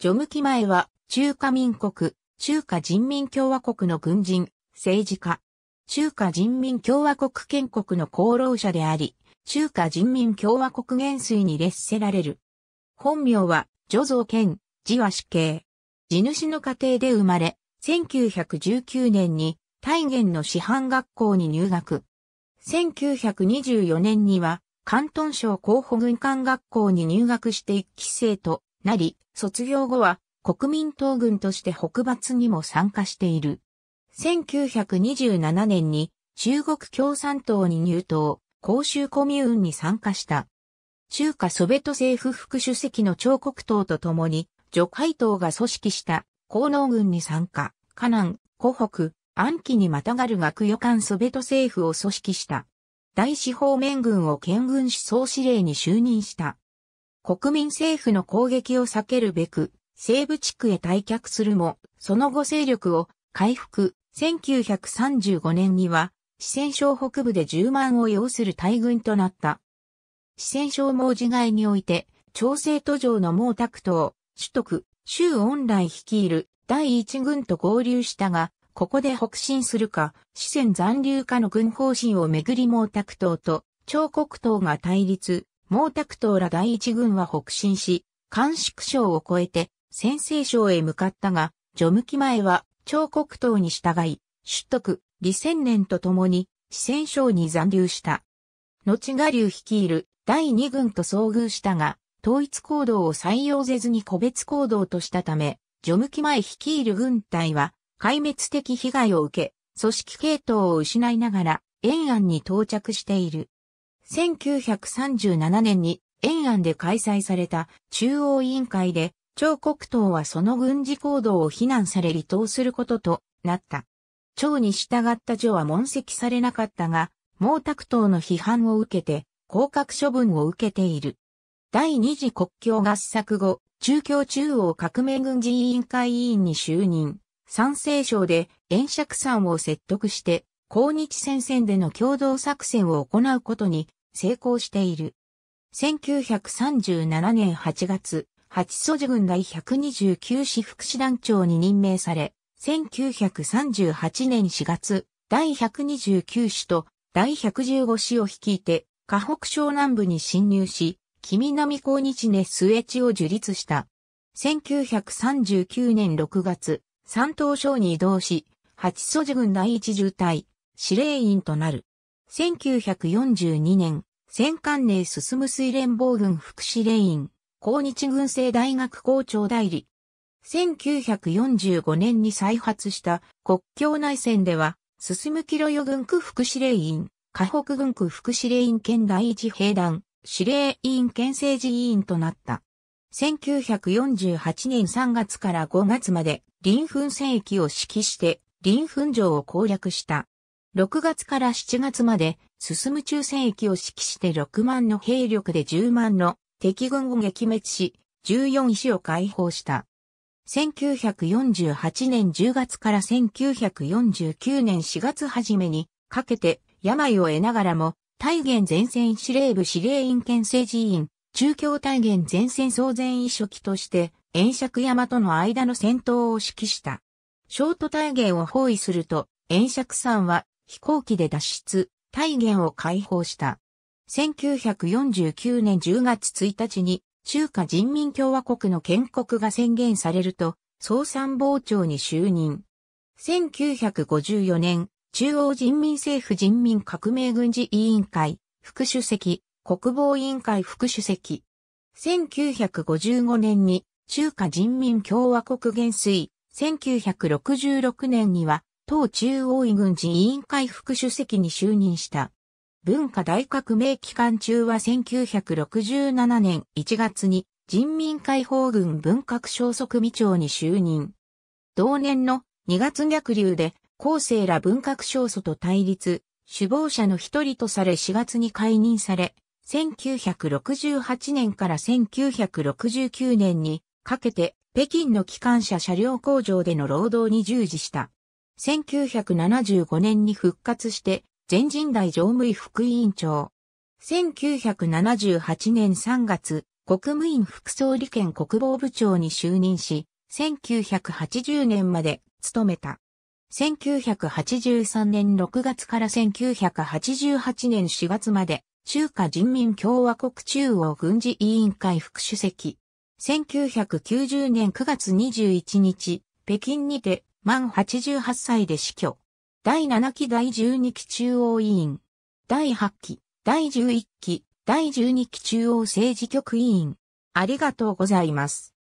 ジョムキ前は、中華民国、中華人民共和国の軍人、政治家、中華人民共和国建国の功労者であり、中華人民共和国元帥に列せられる。本名は、女蔵健、字和死系。地主の家庭で生まれ、1919年に、大元の師範学校に入学。1924年には、関東省候補軍官学校に入学して一期生となり、卒業後は国民党軍として北伐にも参加している。1927年に中国共産党に入党、公衆コミューンに参加した。中華ソベト政府副主席の彫刻党と共に、除海党が組織した高能軍に参加、河南、湖北、安紀にまたがる学予官ソベト政府を組織した。大四方面軍を県軍思総司令に就任した。国民政府の攻撃を避けるべく、西部地区へ退却するも、その後勢力を回復、1935年には、四川省北部で10万を要する大軍となった。四川省毛自外において、朝鮮途上の毛沢東、都徳、周恩来率いる第一軍と合流したが、ここで北進するか、四川残留化の軍方針をめぐり毛沢東と、張国東が対立、毛沢東ら第一軍は北進し、甘粛省を越えて、先制省へ向かったが、序向き前は、張国党に従い、出徳、李千年と共に、四川省に残留した。後我流率いる第二軍と遭遇したが、統一行動を採用せずに個別行動としたため、序向き前率いる軍隊は、壊滅的被害を受け、組織系統を失いながら、延安に到着している。1937年に延安で開催された中央委員会で、張国党はその軍事行動を非難され離党することとなった。張に従った女は問責されなかったが、毛沢東の批判を受けて、降格処分を受けている。第二次国境合作後、中共中央革命軍事委員会委員に就任。賛成省で円釈さんを説得して、抗日戦線での共同作戦を行うことに成功している。1937年8月、八祖寺軍第129師副師団長に任命され、1938年4月、第129師と第115師を率いて、河北省南部に侵入し、君南高日根末地を樹立した。1939年6月、山東省に移動し、八祖寺軍第一重隊、司令員となる。1942年、戦艦内進む水連防軍副司令員、抗日軍政大学校長代理。1945年に再発した国境内戦では、進むキロヨ軍区副司令員、河北軍区副司令員兼第一兵団、司令員兼政治委員となった。1948年3月から5月まで、林墳戦役を指揮して、林墳城を攻略した。6月から7月まで、進む中戦役を指揮して6万の兵力で10万の敵軍を撃滅し、14石を解放した。1948年10月から1949年4月初めにかけて病を得ながらも、大元前線司令部司令員県政寺院、中京大元前線総前委書記として、炎尺山との間の戦闘を指揮した。ショート大元を包囲すると、炎釈さんは飛行機で脱出、大元を解放した。1949年10月1日に中華人民共和国の建国が宣言されると、総参謀長に就任。1954年、中央人民政府人民革命軍事委員会、副主席、国防委員会副主席。1955年に中華人民共和国元帥、1966年には党中央委軍事委員会副主席に就任した。文化大革命期間中は1967年1月に人民解放軍文革消息未長に就任。同年の2月逆流で後世ら文革少祖と対立、首謀者の一人とされ4月に解任され、1968年から1969年にかけて北京の機関車車両工場での労働に従事した。1975年に復活して、全人代常務委副委員長。1978年3月、国務院副総理兼国防部長に就任し、1980年まで務めた。1983年6月から1988年4月まで、中華人民共和国中央軍事委員会副主席。1990年9月21日、北京にて満88歳で死去。第7期第12期中央委員。第8期、第11期、第12期中央政治局委員。ありがとうございます。